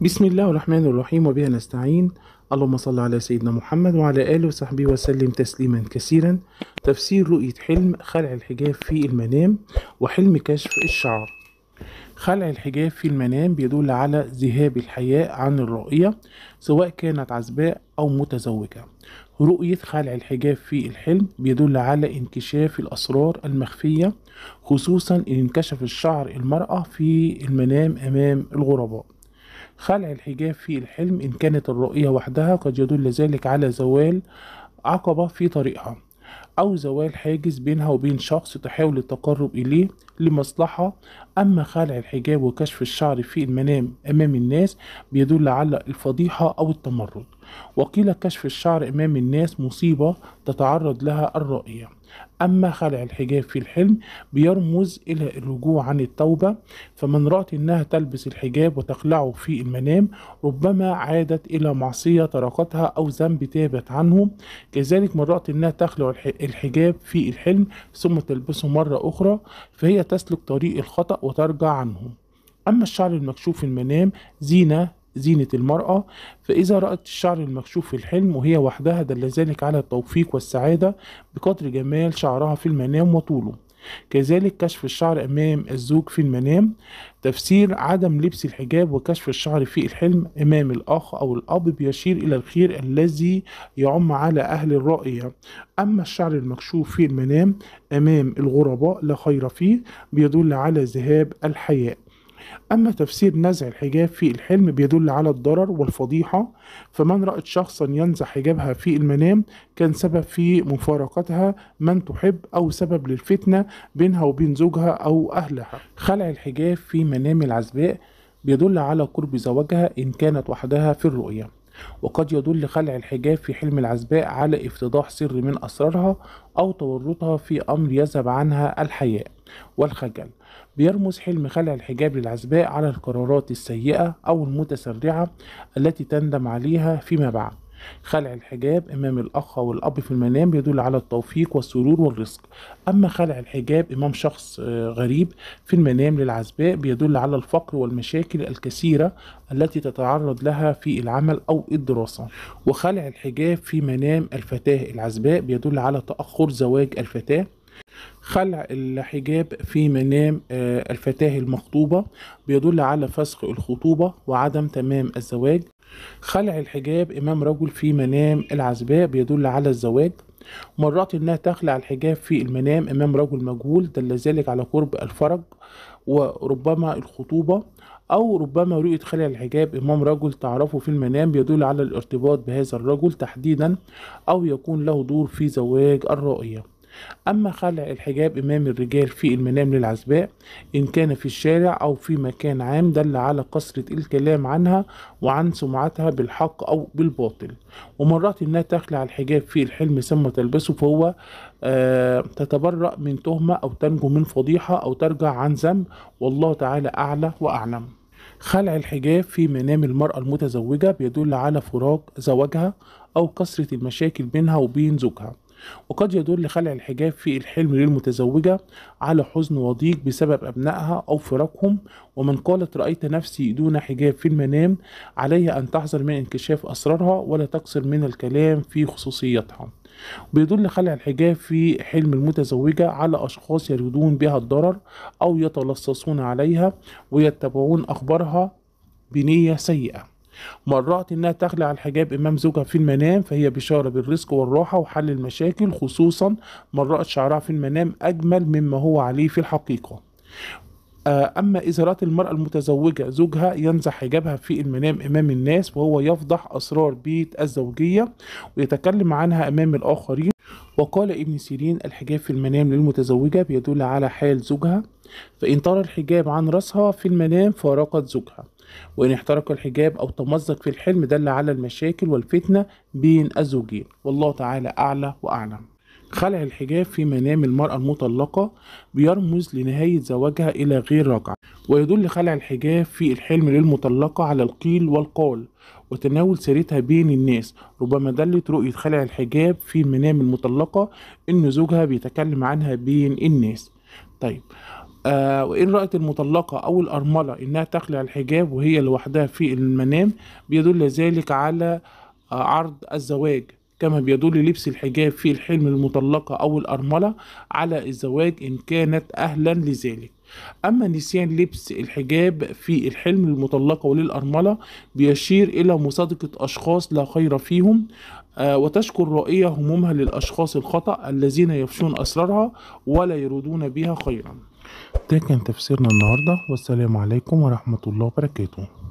بسم الله الرحمن الرحيم وبها نستعين اللهم صل على سيدنا محمد وعلى آله وصحبه وسلم تسليما كثيرا تفسير رؤية حلم خلع الحجاب في المنام وحلم كشف الشعر خلع الحجاب في المنام بيدل على ذهاب الحياء عن الرؤية سواء كانت عزباء أو متزوجة رؤية خلع الحجاب في الحلم بيدل على انكشاف الأسرار المخفية خصوصا إن انكشف الشعر المرأة في المنام أمام الغرباء خلع الحجاب في الحلم إن كانت الرؤية وحدها قد يدل ذلك على زوال عقبة في طريقها أو زوال حاجز بينها وبين شخص تحاول التقرب إليه لمصلحة أما خلع الحجاب وكشف الشعر في المنام أمام الناس بيدل على الفضيحة أو التمرد وقيل كشف الشعر أمام الناس مصيبة تتعرض لها الرؤية أما خلع الحجاب في الحلم بيرمز إلى الرجوع عن التوبة فمن رأت أنها تلبس الحجاب وتخلعه في المنام ربما عادت إلى معصية تركتها أو ذنب تابت عنه كذلك من رأت أنها تخلع الحجاب في الحلم ثم تلبسه مرة أخرى فهي تسلك طريق الخطأ وترجع عنه أما الشعر المكشوف في المنام زينة زينة المرأة فإذا رأت الشعر المكشوف في الحلم وهي وحدها دل ذلك على التوفيق والسعادة بقدر جمال شعرها في المنام وطوله كذلك كشف الشعر أمام الزوج في المنام تفسير عدم لبس الحجاب وكشف الشعر في الحلم أمام الأخ أو الأب بيشير إلى الخير الذي يعم على أهل الرؤية أما الشعر المكشوف في المنام أمام الغرباء لا خير فيه بيدل على ذهاب الحياء أما تفسير نزع الحجاب في الحلم بيدل على الضرر والفضيحة فمن رأت شخصا ينزع حجابها في المنام كان سبب في مفارقتها من تحب أو سبب للفتنة بينها وبين زوجها أو أهلها خلع الحجاب في منام العزباء بيدل على قرب زواجها إن كانت وحدها في الرؤية وقد يدل خلع الحجاب في حلم العزباء على افتضاح سر من أسرارها أو تورطها في أمر يذهب عنها الحياء والخجل بيرمز حلم خلع الحجاب للعزباء على القرارات السيئة أو المتسرعة التي تندم عليها فيما بعد خلع الحجاب امام الاخ او الاب في المنام يدل على التوفيق والسرور والرزق اما خلع الحجاب امام شخص آه، غريب في المنام للعزباء بيدل على الفقر والمشاكل الكثيره التي تتعرض لها في العمل او الدراسه وخلع الحجاب في منام الفتاه العزباء بيدل على تاخر زواج الفتاه خلع الحجاب في منام آه، الفتاة المخطوبة بيدل على فسخ الخطوبة وعدم تمام الزواج خلع الحجاب أمام رجل في منام العزباء بيدل على الزواج مرات انها تخلع الحجاب في المنام امام رجل مجهول دل ذلك على قرب الفرج وربما الخطوبه او ربما رؤيه خلع الحجاب امام رجل تعرفه في المنام بيدل على الارتباط بهذا الرجل تحديدا او يكون له دور في زواج الرائيه أما خلع الحجاب أمام الرجال في المنام للعزباء إن كان في الشارع أو في مكان عام دل على كثرة الكلام عنها وعن سمعتها بالحق أو بالباطل ومرات إنها تخلع الحجاب في الحلم ثم تلبسه فهو آه تتبرأ من تهمة أو تنجو من فضيحة أو ترجع عن ذنب والله تعالى أعلى وأعلم خلع الحجاب في منام المرأة المتزوجة بيدل على فراق زوجها أو كثرة المشاكل بينها وبين زوجها وقد يدل لخلع الحجاب في الحلم للمتزوجة على حزن وضيق بسبب أبنائها أو فراقهم ومن قالت رأيت نفسي دون حجاب في المنام عليها أن تحذر من انكشاف أسرارها ولا تقصر من الكلام في خصوصيتها بيدل خلع الحجاب في حلم المتزوجة على أشخاص يريدون بها الضرر أو يتلصصون عليها ويتبعون أخبارها بنية سيئة مرات انها تخلع الحجاب امام زوجها في المنام فهي بشاره بالرزق والراحه وحل المشاكل خصوصا من رأت شعرها في المنام اجمل مما هو عليه في الحقيقه آه، أما إذا رأت المرأة المتزوجة زوجها ينزع حجابها في المنام أمام الناس وهو يفضح أسرار بيت الزوجية ويتكلم عنها أمام الآخرين وقال ابن سيرين الحجاب في المنام للمتزوجة بيدل على حال زوجها فإن ترى الحجاب عن رأسها في المنام فارقت زوجها وإن احترق الحجاب أو تمزق في الحلم دل على المشاكل والفتنة بين الزوجين والله تعالى أعلى وأعلم خلع الحجاب في منام المرأة المطلقة بيرمز لنهاية زواجها إلى غير رجعة ويدل خلع الحجاب في الحلم للمطلقة على القيل والقال وتناول سيرتها بين الناس ربما دلت رؤية خلع الحجاب في منام المطلقة إن زوجها بيتكلم عنها بين الناس طيب آه وإن رأت المطلقة أو الأرملة إنها تخلع الحجاب وهي لوحدها في المنام بيدل ذلك على آه عرض الزواج كما بيدل لبس الحجاب في الحلم المطلقة أو الأرملة على الزواج إن كانت أهلا لذلك أما نسيان لبس الحجاب في الحلم للمطلقة وللأرملة بيشير إلى مصادقة أشخاص لا خير فيهم آه، وتشكر رؤية همومها للأشخاص الخطأ الذين يفشون أسرارها ولا يريدون بها خيرا ده كان تفسيرنا النهاردة والسلام عليكم ورحمة الله وبركاته